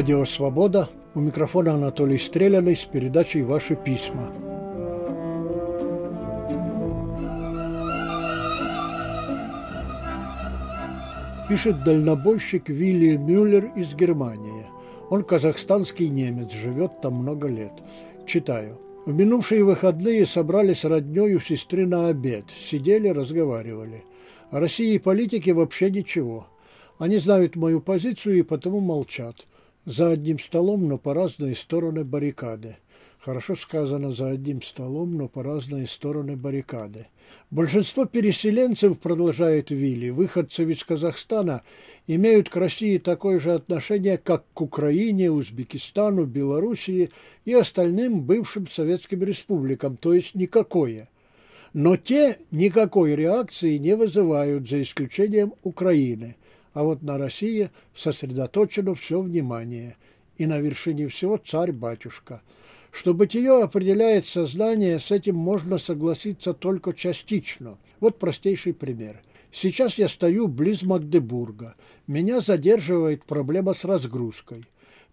Радио «Свобода». У микрофона Анатолий Стреляный с передачей «Ваши письма». Пишет дальнобойщик Вилли Мюллер из Германии. Он казахстанский немец, живет там много лет. Читаю. В минувшие выходные собрались роднёй у сестры на обед. Сидели, разговаривали. О России и политике вообще ничего. Они знают мою позицию и потому молчат. За одним столом, но по разные стороны баррикады. Хорошо сказано «за одним столом, но по разные стороны баррикады». Большинство переселенцев, продолжает Вилли, выходцев из Казахстана, имеют к России такое же отношение, как к Украине, Узбекистану, Белоруссии и остальным бывшим советским республикам, то есть никакое. Но те никакой реакции не вызывают, за исключением Украины а вот на России сосредоточено все внимание, и на вершине всего царь-батюшка. Что бытие определяет сознание, с этим можно согласиться только частично. Вот простейший пример. Сейчас я стою близ Магдебурга. Меня задерживает проблема с разгрузкой.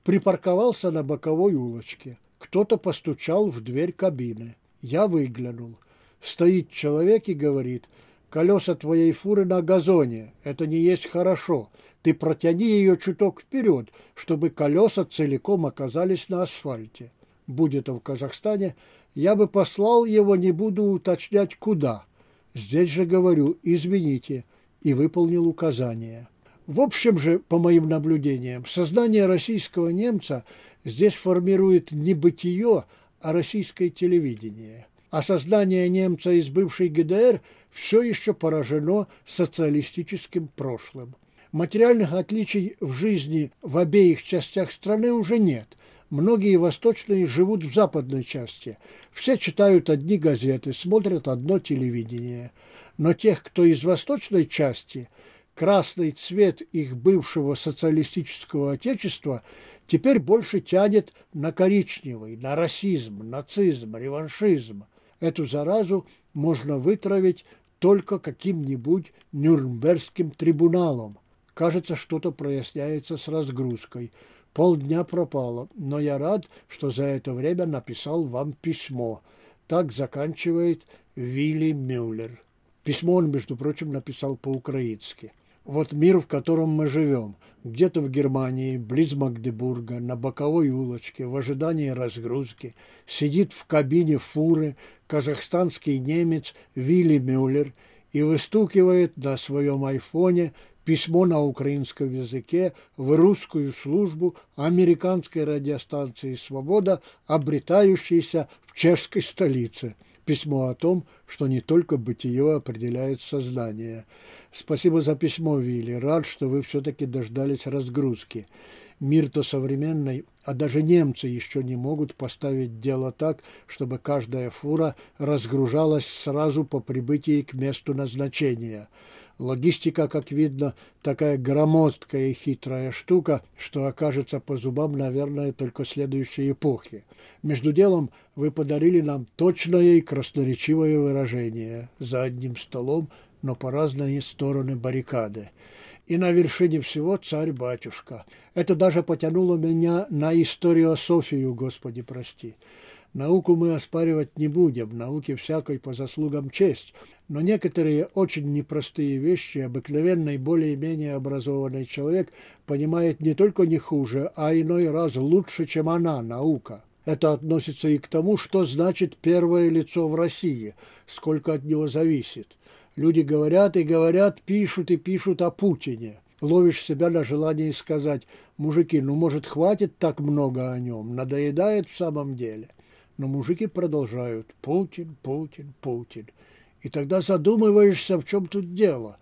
Припарковался на боковой улочке. Кто-то постучал в дверь кабины. Я выглянул. Стоит человек и говорит – Колеса твоей фуры на газоне. Это не есть хорошо. Ты протяни ее чуток вперед, чтобы колеса целиком оказались на асфальте. Будет это в Казахстане, я бы послал его, не буду уточнять куда. Здесь же говорю «извините» и выполнил указание. В общем же, по моим наблюдениям, сознание российского немца здесь формирует не бытие, а российское телевидение. А сознание немца из бывшей ГДР все еще поражено социалистическим прошлым. Материальных отличий в жизни в обеих частях страны уже нет. Многие восточные живут в западной части. Все читают одни газеты, смотрят одно телевидение. Но тех, кто из восточной части, красный цвет их бывшего социалистического отечества теперь больше тянет на коричневый, на расизм, нацизм, реваншизм. Эту заразу можно вытравить только каким-нибудь Нюрнбергским трибуналом. Кажется, что-то проясняется с разгрузкой. Полдня пропало, но я рад, что за это время написал вам письмо. Так заканчивает Вилли Мюллер. Письмо он, между прочим, написал по-украински вот мир, в котором мы живем, где-то в Германии, близ Магдебурга, на боковой улочке, в ожидании разгрузки, сидит в кабине фуры казахстанский немец Вилли Мюллер и выстукивает на своем айфоне письмо на украинском языке в русскую службу американской радиостанции «Свобода», обретающейся в чешской столице – письмо о том, что не только бытие определяет сознание. Спасибо за письмо, Вилли. Рад, что вы все-таки дождались разгрузки. Мир-то современный, а даже немцы еще не могут поставить дело так, чтобы каждая фура разгружалась сразу по прибытии к месту назначения. Логистика, как видно, такая громоздкая и хитрая штука, что окажется по зубам, наверное, только следующей эпохи. Между делом вы подарили нам точное и красноречивое выражение «за одним столом, но по разные стороны баррикады» и на вершине всего царь-батюшка. Это даже потянуло меня на историософию, Господи, прости. Науку мы оспаривать не будем, науке всякой по заслугам честь, но некоторые очень непростые вещи обыкновенный более-менее образованный человек понимает не только не хуже, а иной раз лучше, чем она, наука. Это относится и к тому, что значит первое лицо в России, сколько от него зависит. Люди говорят и говорят, пишут и пишут о Путине. Ловишь себя на желании сказать, мужики, ну может хватит так много о нем, надоедает в самом деле. Но мужики продолжают, Путин, Путин, Путин. И тогда задумываешься, в чем тут дело.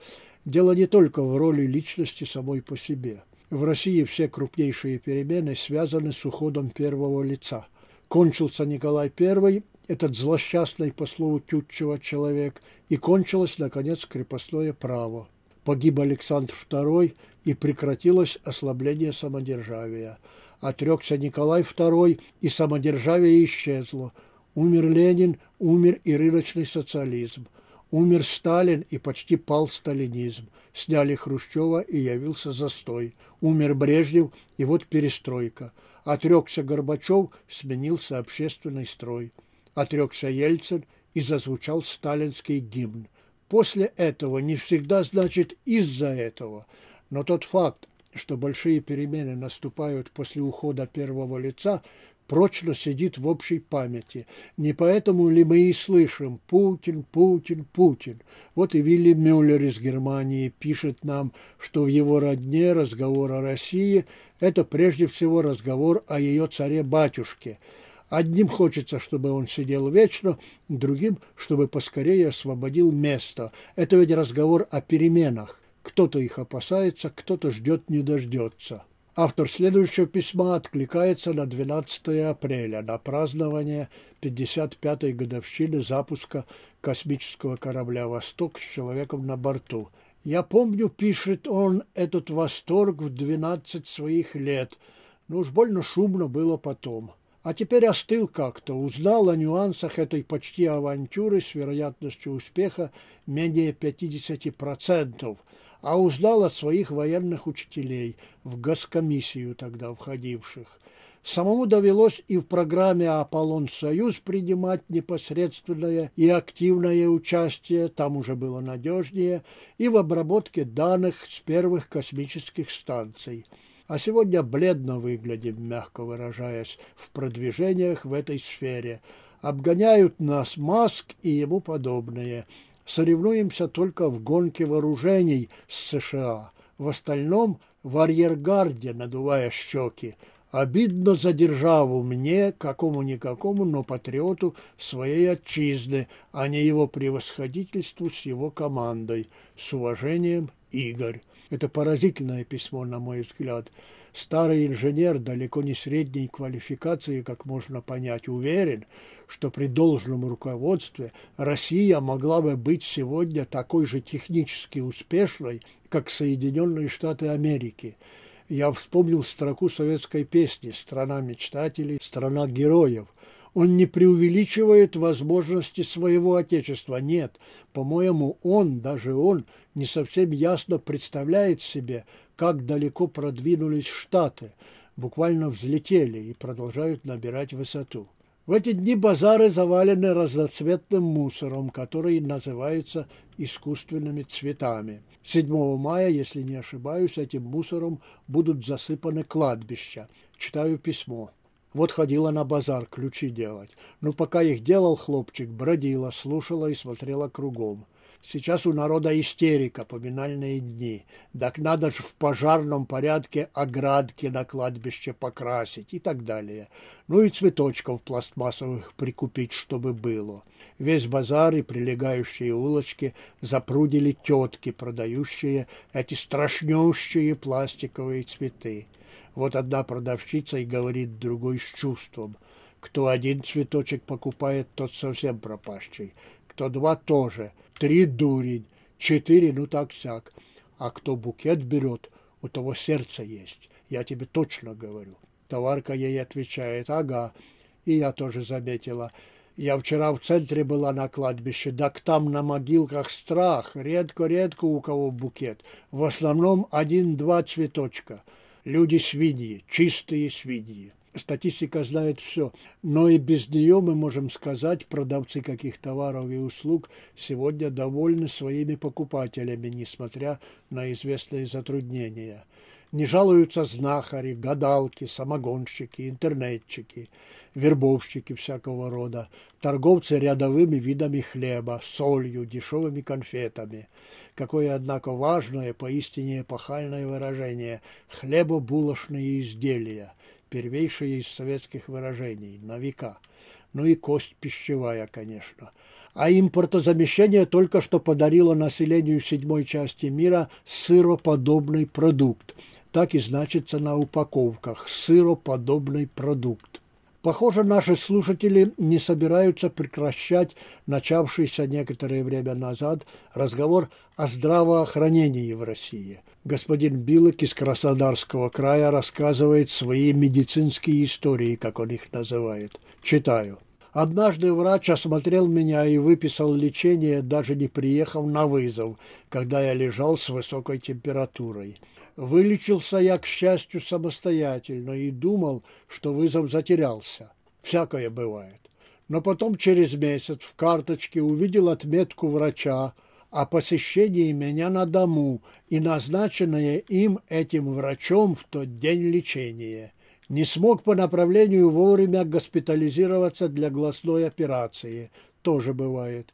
Дело не только в роли личности самой по себе. В России все крупнейшие перемены связаны с уходом первого лица. Кончился Николай I, этот злосчастный, по слову Тютчева, человек, и кончилось, наконец, крепостное право. Погиб Александр II, и прекратилось ослабление самодержавия. Отрекся Николай II, и самодержавие исчезло – Умер Ленин, умер и рыночный социализм. Умер Сталин и почти пал сталинизм. Сняли Хрущева и явился застой. Умер Брежнев и вот перестройка. Отрекся Горбачев, сменился общественный строй. Отрекся Ельцин и зазвучал сталинский гимн. После этого не всегда значит из-за этого, но тот факт, что большие перемены наступают после ухода первого лица, прочно сидит в общей памяти. Не поэтому ли мы и слышим «Путин, Путин, Путин». Вот и Вилли Мюллер из Германии пишет нам, что в его родне разговор о России – это прежде всего разговор о ее царе-батюшке. Одним хочется, чтобы он сидел вечно, другим, чтобы поскорее освободил место. Это ведь разговор о переменах. Кто-то их опасается, кто-то ждет не дождется. Автор следующего письма откликается на 12 апреля, на празднование 55-й годовщины запуска космического корабля «Восток» с человеком на борту. «Я помню, — пишет он, — этот восторг в 12 своих лет, но уж больно шумно было потом. А теперь остыл как-то, узнал о нюансах этой почти авантюры с вероятностью успеха менее 50% а узнал от своих военных учителей, в госкомиссию тогда входивших. Самому довелось и в программе «Аполлон-Союз» принимать непосредственное и активное участие, там уже было надежнее, и в обработке данных с первых космических станций. А сегодня бледно выглядим, мягко выражаясь, в продвижениях в этой сфере. Обгоняют нас Маск и ему подобные – соревнуемся только в гонке вооружений с США. В остальном в арьергарде, надувая щеки. Обидно за державу мне, какому-никакому, но патриоту своей отчизны, а не его превосходительству с его командой. С уважением, Игорь. Это поразительное письмо, на мой взгляд. Старый инженер далеко не средней квалификации, как можно понять, уверен, что при должном руководстве Россия могла бы быть сегодня такой же технически успешной, как Соединенные Штаты Америки. Я вспомнил строку советской песни «Страна мечтателей, страна героев», он не преувеличивает возможности своего отечества, нет. По-моему, он, даже он, не совсем ясно представляет себе, как далеко продвинулись Штаты, буквально взлетели и продолжают набирать высоту. В эти дни базары завалены разноцветным мусором, который называется искусственными цветами. 7 мая, если не ошибаюсь, этим мусором будут засыпаны кладбища. Читаю письмо. Вот ходила на базар ключи делать. Но пока их делал хлопчик, бродила, слушала и смотрела кругом. Сейчас у народа истерика, поминальные дни. Так надо же в пожарном порядке оградки на кладбище покрасить и так далее. Ну и цветочков пластмассовых прикупить, чтобы было. Весь базар и прилегающие улочки запрудили тетки, продающие эти страшнющие пластиковые цветы. Вот одна продавщица и говорит другой с чувством. Кто один цветочек покупает, тот совсем пропащий. Кто два тоже – три дурень, четыре, ну так-сяк. А кто букет берет, у того сердце есть, я тебе точно говорю. Товарка ей отвечает, ага. И я тоже заметила. Я вчера в центре была на кладбище, так там на могилках страх, редко-редко у кого букет. В основном один-два цветочка. Люди-свиньи, чистые свиньи статистика знает все, но и без нее мы можем сказать, продавцы каких товаров и услуг сегодня довольны своими покупателями, несмотря на известные затруднения. Не жалуются знахари, гадалки, самогонщики, интернетчики, вербовщики всякого рода, торговцы рядовыми видами хлеба, солью, дешевыми конфетами. Какое, однако, важное, поистине эпохальное выражение – хлебобулочные изделия – первейшее из советских выражений, на века. Ну и кость пищевая, конечно. А импортозамещение только что подарило населению седьмой части мира сыроподобный продукт. Так и значится на упаковках – сыроподобный продукт. Похоже, наши слушатели не собираются прекращать начавшийся некоторое время назад разговор о здравоохранении в России. Господин Билок из Краснодарского края рассказывает свои медицинские истории, как он их называет. Читаю. Однажды врач осмотрел меня и выписал лечение, даже не приехав на вызов, когда я лежал с высокой температурой. Вылечился я, к счастью, самостоятельно и думал, что вызов затерялся. Всякое бывает. Но потом через месяц в карточке увидел отметку врача о посещении меня на дому и назначенное им этим врачом в тот день лечение. Не смог по направлению вовремя госпитализироваться для глазной операции. Тоже бывает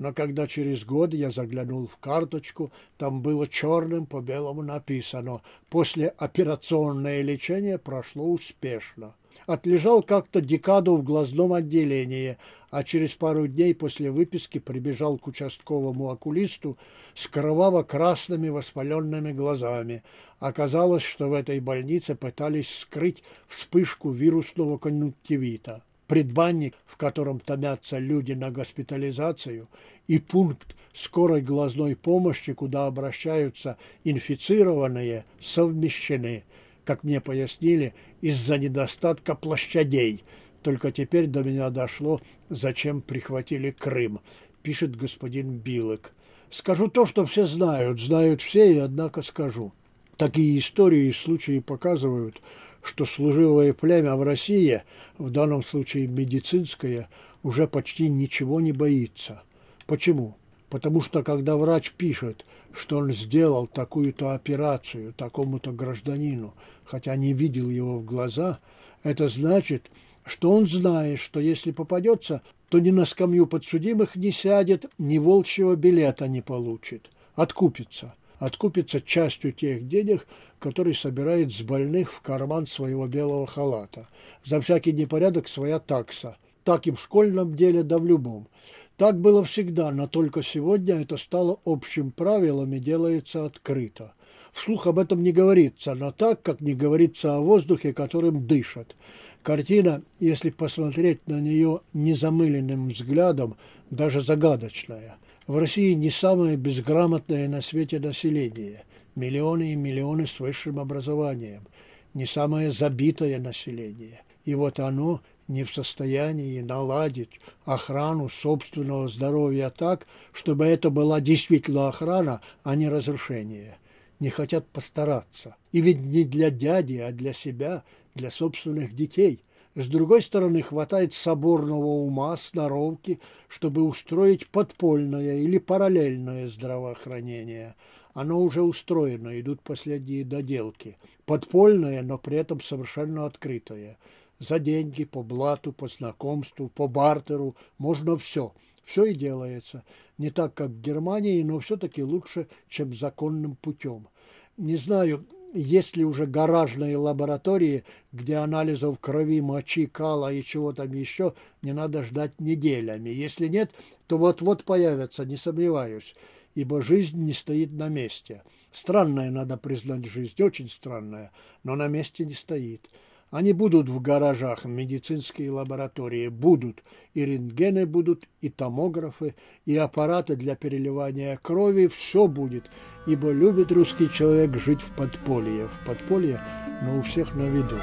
но когда через год я заглянул в карточку, там было черным по белому написано «Послеоперационное лечение прошло успешно». Отлежал как-то декаду в глазном отделении, а через пару дней после выписки прибежал к участковому окулисту с кроваво-красными воспаленными глазами. Оказалось, что в этой больнице пытались скрыть вспышку вирусного конъюнктивита предбанник, в котором томятся люди на госпитализацию, и пункт скорой глазной помощи, куда обращаются инфицированные, совмещены, как мне пояснили, из-за недостатка площадей. Только теперь до меня дошло, зачем прихватили Крым, пишет господин Билок. Скажу то, что все знают, знают все, и однако скажу. Такие истории и случаи показывают, что служивое племя в России, в данном случае медицинское, уже почти ничего не боится. Почему? Потому что когда врач пишет, что он сделал такую-то операцию такому-то гражданину, хотя не видел его в глаза, это значит, что он знает, что если попадется, то ни на скамью подсудимых не сядет, ни волчьего билета не получит, откупится – откупится частью тех денег, которые собирает с больных в карман своего белого халата. За всякий непорядок своя такса. Так и в школьном деле, да в любом. Так было всегда, но только сегодня это стало общим правилом и делается открыто. Вслух об этом не говорится, но так, как не говорится о воздухе, которым дышат. Картина, если посмотреть на нее незамыленным взглядом, даже загадочная – в России не самое безграмотное на свете население, миллионы и миллионы с высшим образованием, не самое забитое население. И вот оно не в состоянии наладить охрану собственного здоровья так, чтобы это была действительно охрана, а не разрушение. Не хотят постараться. И ведь не для дяди, а для себя, для собственных детей – с другой стороны, хватает соборного ума, сноровки, чтобы устроить подпольное или параллельное здравоохранение. Оно уже устроено, идут последние доделки. Подпольное, но при этом совершенно открытое. За деньги, по блату, по знакомству, по бартеру, можно все. Все и делается. Не так, как в Германии, но все-таки лучше, чем законным путем. Не знаю, есть ли уже гаражные лаборатории, где анализов крови, мочи, кала и чего там еще не надо ждать неделями. Если нет, то вот-вот появятся, не сомневаюсь, ибо жизнь не стоит на месте. Странная, надо признать, жизнь, очень странная, но на месте не стоит. Они будут в гаражах, медицинские лаборатории будут, и рентгены будут, и томографы, и аппараты для переливания крови, все будет, ибо любит русский человек жить в подполье, в подполье но у всех на виду.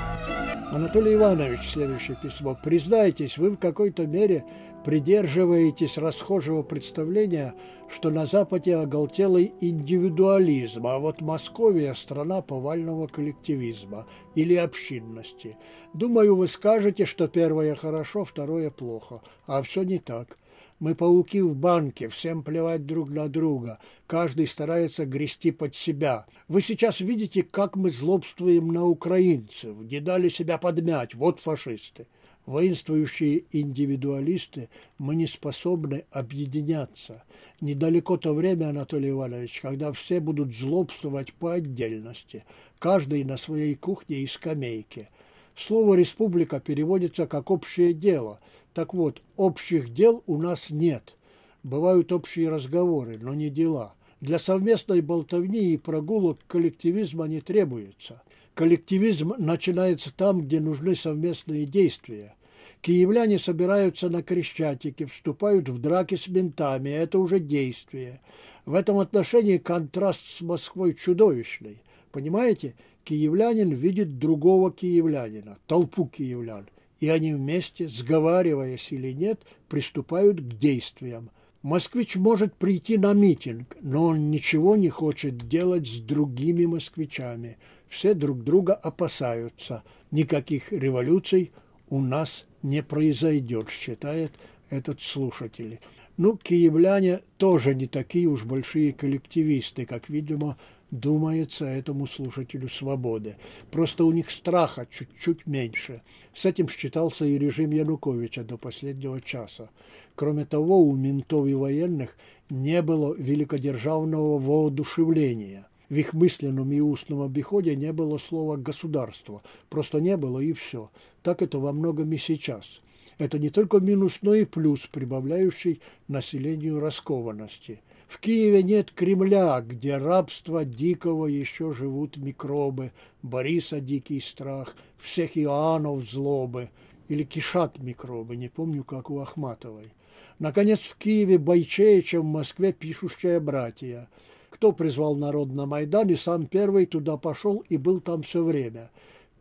Анатолий Иванович, следующее письмо. Признайтесь, вы в какой-то мере придерживаетесь расхожего представления, что на Западе оголтелый индивидуализм, а вот Московия – страна повального коллективизма или общинности. Думаю, вы скажете, что первое хорошо, второе плохо, а все не так – мы пауки в банке, всем плевать друг на друга. Каждый старается грести под себя. Вы сейчас видите, как мы злобствуем на украинцев. Не дали себя подмять. Вот фашисты. Воинствующие индивидуалисты, мы не способны объединяться. Недалеко то время, Анатолий Иванович, когда все будут злобствовать по отдельности, каждый на своей кухне и скамейке. Слово «республика» переводится как «общее дело», так вот, общих дел у нас нет. Бывают общие разговоры, но не дела. Для совместной болтовни и прогулок коллективизма не требуется. Коллективизм начинается там, где нужны совместные действия. Киевляне собираются на Крещатике, вступают в драки с ментами, это уже действие. В этом отношении контраст с Москвой чудовищный. Понимаете, киевлянин видит другого киевлянина, толпу киевлян и они вместе, сговариваясь или нет, приступают к действиям. Москвич может прийти на митинг, но он ничего не хочет делать с другими москвичами. Все друг друга опасаются. Никаких революций у нас не произойдет, считает этот слушатель. Ну, киевляне тоже не такие уж большие коллективисты, как, видимо, думается этому слушателю свободы. Просто у них страха чуть-чуть меньше. С этим считался и режим Януковича до последнего часа. Кроме того, у ментов и военных не было великодержавного воодушевления. В их мысленном и устном обиходе не было слова «государство». Просто не было и все. Так это во многом и сейчас. Это не только минус, но и плюс, прибавляющий населению раскованности – в Киеве нет Кремля, где рабство дикого еще живут микробы, Бориса дикий страх, всех Иоаннов злобы, или кишат микробы, не помню, как у Ахматовой. Наконец, в Киеве бойчее, чем в Москве пишущая братья. Кто призвал народ на Майдан, и сам первый туда пошел и был там все время.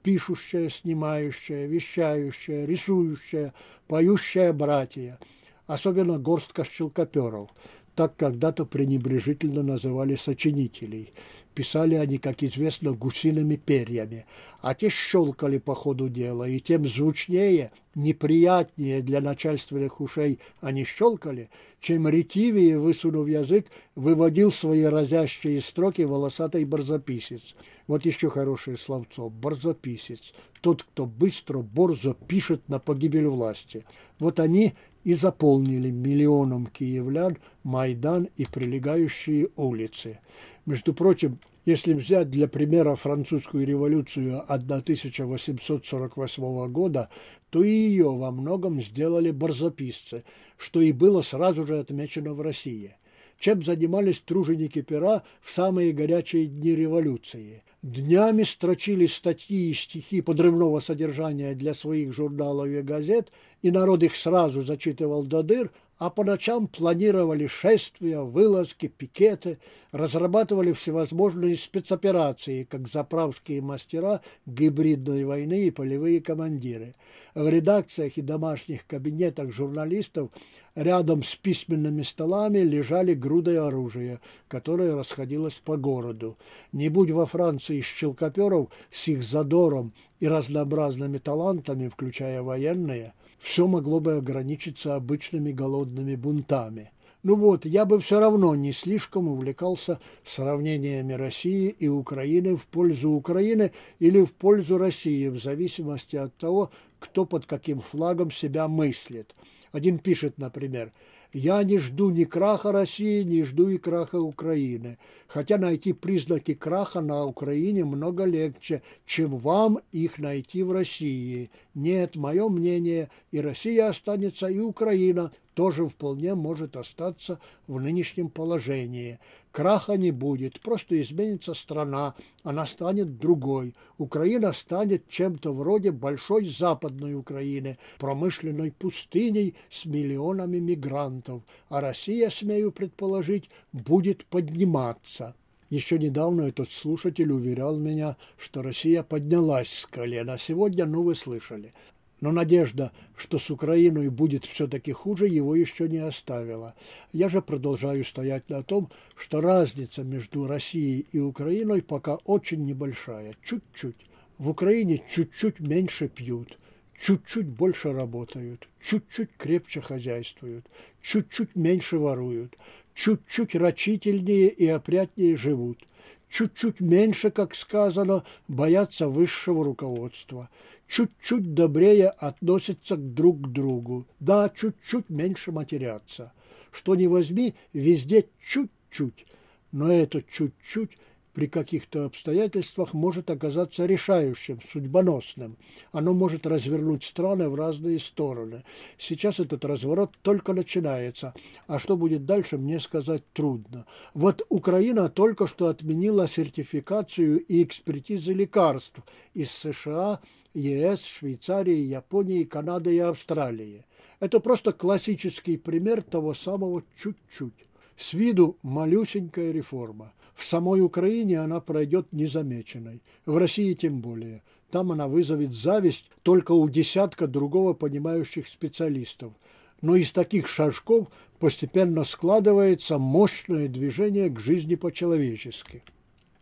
Пишущая, снимающая, вещающая, рисующая, поющая братья. Особенно горстка щелкоперов. Так когда-то пренебрежительно называли сочинителей. Писали они, как известно, гусиными перьями, а те щелкали по ходу дела, и тем звучнее, неприятнее для начальственных ушей они щелкали, чем ретивее, высунув язык, выводил свои разящие строки волосатый барзаписец. Вот еще хорошее словцо – барзаписец, тот, кто быстро, борзо пишет на погибель власти. Вот они и заполнили миллионом киевлян Майдан и прилегающие улицы. Между прочим, если взять для примера французскую революцию 1848 года, то и ее во многом сделали барзаписцы, что и было сразу же отмечено в России – чем занимались труженики пера в самые горячие дни революции. Днями строчили статьи и стихи подрывного содержания для своих журналов и газет, и народ их сразу зачитывал до дыр – а по ночам планировали шествия, вылазки, пикеты, разрабатывали всевозможные спецоперации, как заправские мастера гибридной войны и полевые командиры. В редакциях и домашних кабинетах журналистов рядом с письменными столами лежали груды оружия, которое расходилось по городу. Не будь во Франции щелкоперов с их задором и разнообразными талантами, включая военные – все могло бы ограничиться обычными голодными бунтами. Ну вот, я бы все равно не слишком увлекался сравнениями России и Украины в пользу Украины или в пользу России, в зависимости от того, кто под каким флагом себя мыслит. Один пишет, например, «Я не жду ни краха России, не жду и краха Украины, хотя найти признаки краха на Украине много легче, чем вам их найти в России. Нет, мое мнение, и Россия останется, и Украина тоже вполне может остаться в нынешнем положении. Краха не будет, просто изменится страна, она станет другой. Украина станет чем-то вроде большой западной Украины, промышленной пустыней с миллионами мигрантов, а Россия, смею предположить, будет подниматься. Еще недавно этот слушатель уверял меня, что Россия поднялась с колен, а сегодня, ну, вы слышали. Но надежда, что с Украиной будет все-таки хуже, его еще не оставила. Я же продолжаю стоять на том, что разница между Россией и Украиной пока очень небольшая, чуть-чуть. В Украине чуть-чуть меньше пьют, чуть-чуть больше работают, чуть-чуть крепче хозяйствуют, чуть-чуть меньше воруют, чуть-чуть рачительнее и опрятнее живут, чуть-чуть меньше, как сказано, боятся высшего руководства, чуть-чуть добрее относятся друг к другу, да, чуть-чуть меньше матерятся. Что не возьми, везде чуть-чуть, но это чуть-чуть при каких-то обстоятельствах может оказаться решающим, судьбоносным. Оно может развернуть страны в разные стороны. Сейчас этот разворот только начинается, а что будет дальше, мне сказать трудно. Вот Украина только что отменила сертификацию и экспертизы лекарств из США, ЕС, Швейцарии, Японии, Канады и Австралии. Это просто классический пример того самого чуть-чуть. С виду малюсенькая реформа. В самой Украине она пройдет незамеченной, в России тем более. Там она вызовет зависть только у десятка другого понимающих специалистов. Но из таких шажков постепенно складывается мощное движение к жизни по-человечески.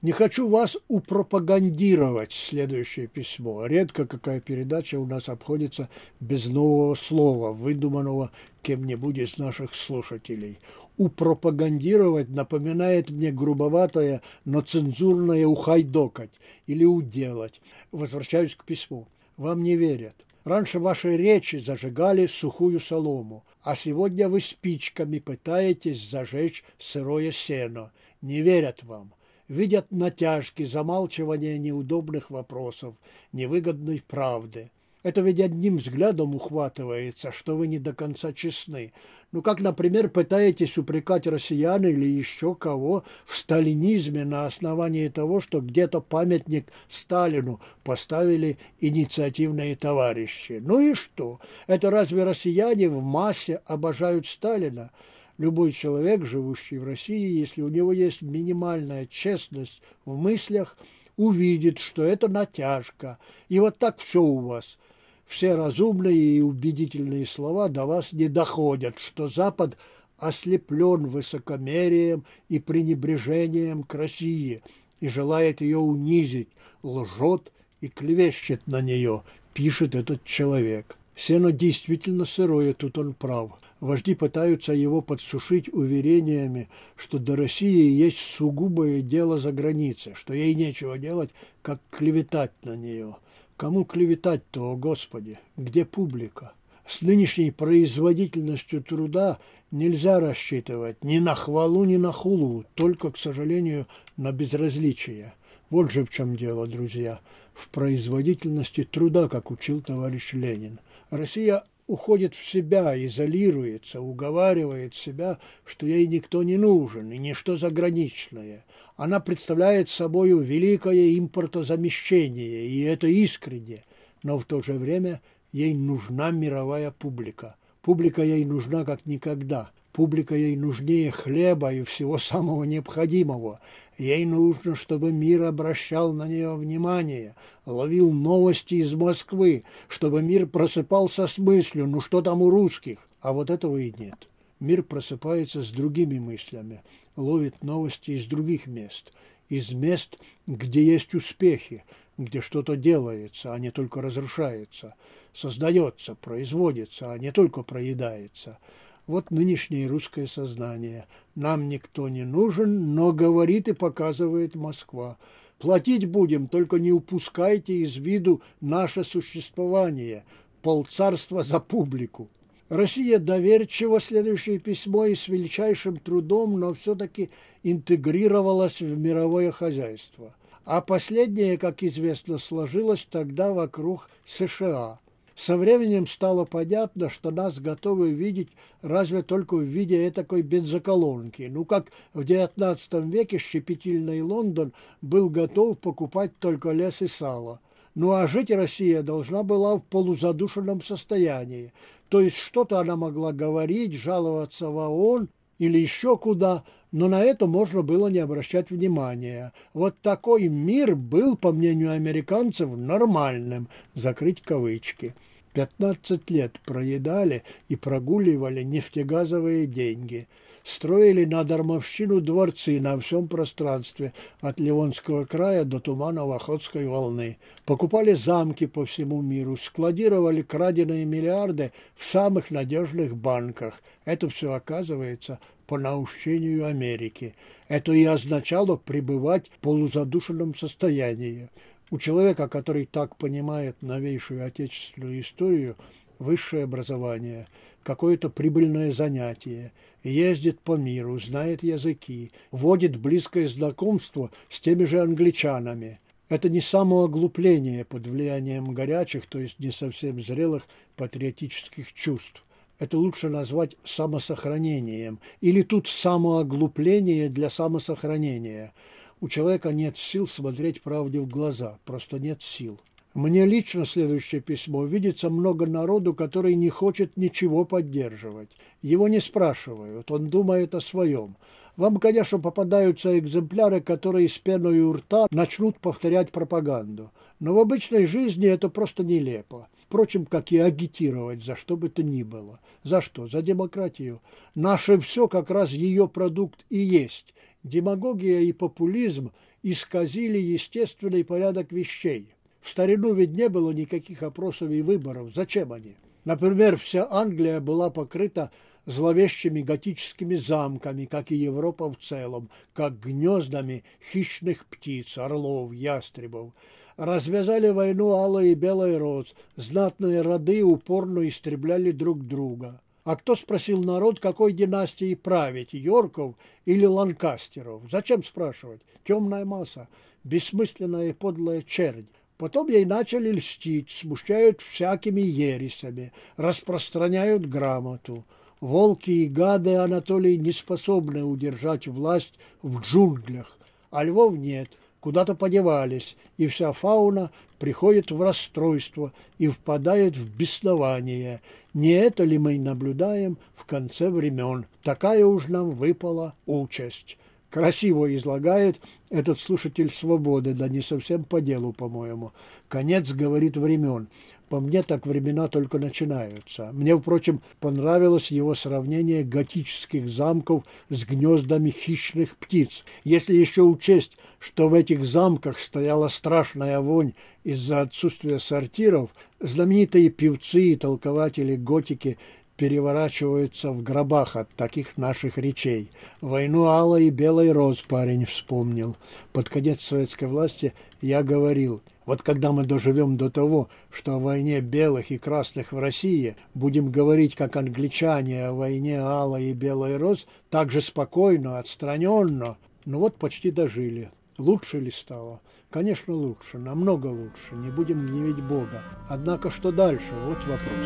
Не хочу вас упропагандировать следующее письмо. Редко какая передача у нас обходится без нового слова, выдуманного кем-нибудь из наших слушателей – упропагандировать напоминает мне грубоватое, но цензурное ухайдокать или уделать. Возвращаюсь к письму. Вам не верят. Раньше ваши речи зажигали сухую солому, а сегодня вы спичками пытаетесь зажечь сырое сено. Не верят вам. Видят натяжки, замалчивание неудобных вопросов, невыгодной правды. Это ведь одним взглядом ухватывается, что вы не до конца честны. Ну, как, например, пытаетесь упрекать россиян или еще кого в сталинизме на основании того, что где-то памятник Сталину поставили инициативные товарищи. Ну и что? Это разве россияне в массе обожают Сталина? Любой человек, живущий в России, если у него есть минимальная честность в мыслях, увидит, что это натяжка. И вот так все у вас – все разумные и убедительные слова до вас не доходят, что Запад ослеплен высокомерием и пренебрежением к России и желает ее унизить, лжет и клевещет на нее, пишет этот человек. Сено действительно сырое, тут он прав. Вожди пытаются его подсушить уверениями, что до России есть сугубое дело за границей, что ей нечего делать, как клеветать на нее – Кому клеветать-то, о Господи? Где публика? С нынешней производительностью труда нельзя рассчитывать ни на хвалу, ни на хулу, только, к сожалению, на безразличие. Вот же в чем дело, друзья, в производительности труда, как учил товарищ Ленин. Россия уходит в себя, изолируется, уговаривает себя, что ей никто не нужен и ничто заграничное. Она представляет собою великое импортозамещение, и это искренне, но в то же время ей нужна мировая публика. Публика ей нужна как никогда – Публика ей нужнее хлеба и всего самого необходимого. Ей нужно, чтобы мир обращал на нее внимание, ловил новости из Москвы, чтобы мир просыпался с мыслью «ну что там у русских?». А вот этого и нет. Мир просыпается с другими мыслями, ловит новости из других мест, из мест, где есть успехи, где что-то делается, а не только разрушается, создается, производится, а не только проедается – вот нынешнее русское сознание. Нам никто не нужен, но говорит и показывает Москва. Платить будем, только не упускайте из виду наше существование. Полцарства за публику. Россия доверчиво следующее письмо и с величайшим трудом, но все-таки интегрировалась в мировое хозяйство. А последнее, как известно, сложилось тогда вокруг США – со временем стало понятно, что нас готовы видеть разве только в виде такой бензоколонки. Ну, как в XIX веке щепетильный Лондон был готов покупать только лес и сало. Ну а жить Россия должна была в полузадушенном состоянии. То есть что-то она могла говорить, жаловаться в ООН, или еще куда, но на это можно было не обращать внимания. Вот такой мир был, по мнению американцев, нормальным, закрыть кавычки. 15 лет проедали и прогуливали нефтегазовые деньги – строили на дармовщину дворцы на всем пространстве от Ливонского края до туманов Охотской волны, покупали замки по всему миру, складировали краденые миллиарды в самых надежных банках. Это все оказывается по наущению Америки. Это и означало пребывать в полузадушенном состоянии. У человека, который так понимает новейшую отечественную историю, высшее образование – какое-то прибыльное занятие, ездит по миру, знает языки, вводит близкое знакомство с теми же англичанами. Это не самооглупление под влиянием горячих, то есть не совсем зрелых патриотических чувств. Это лучше назвать самосохранением. Или тут самооглупление для самосохранения. У человека нет сил смотреть правде в глаза, просто нет сил. Мне лично следующее письмо видится много народу, который не хочет ничего поддерживать. Его не спрашивают, он думает о своем. Вам, конечно, попадаются экземпляры, которые с пеной у рта начнут повторять пропаганду. Но в обычной жизни это просто нелепо. Впрочем, как и агитировать за что бы то ни было. За что? За демократию. Наше все как раз ее продукт и есть. Демагогия и популизм исказили естественный порядок вещей. В старину ведь не было никаких опросов и выборов. Зачем они? Например, вся Англия была покрыта зловещими готическими замками, как и Европа в целом, как гнездами хищных птиц, орлов, ястребов. Развязали войну алой и белой роз, знатные роды упорно истребляли друг друга. А кто спросил народ, какой династии править, Йорков или Ланкастеров? Зачем спрашивать? Темная масса, бессмысленная и подлая чернь. Потом ей начали льстить, смущают всякими ересами, распространяют грамоту. Волки и гады Анатолий не способны удержать власть в джунглях, а львов нет, куда-то подевались, и вся фауна приходит в расстройство и впадает в беснование. Не это ли мы наблюдаем в конце времен? Такая уж нам выпала участь красиво излагает этот слушатель свободы, да не совсем по делу, по-моему. Конец, говорит, времен. По мне так времена только начинаются. Мне, впрочем, понравилось его сравнение готических замков с гнездами хищных птиц. Если еще учесть, что в этих замках стояла страшная вонь из-за отсутствия сортиров, знаменитые певцы и толкователи готики переворачиваются в гробах от таких наших речей. Войну алой и белой роз парень вспомнил. Под конец советской власти я говорил, вот когда мы доживем до того, что о войне белых и красных в России будем говорить, как англичане, о войне алой и белой роз, так же спокойно, отстраненно. Ну вот почти дожили. Лучше ли стало? Конечно, лучше, намного лучше, не будем гневить Бога. Однако что дальше? Вот вопрос.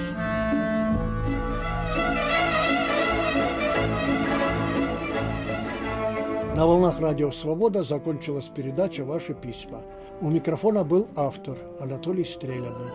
На волнах радио «Свобода» закончилась передача «Ваши письма». У микрофона был автор Анатолий Стрелянный.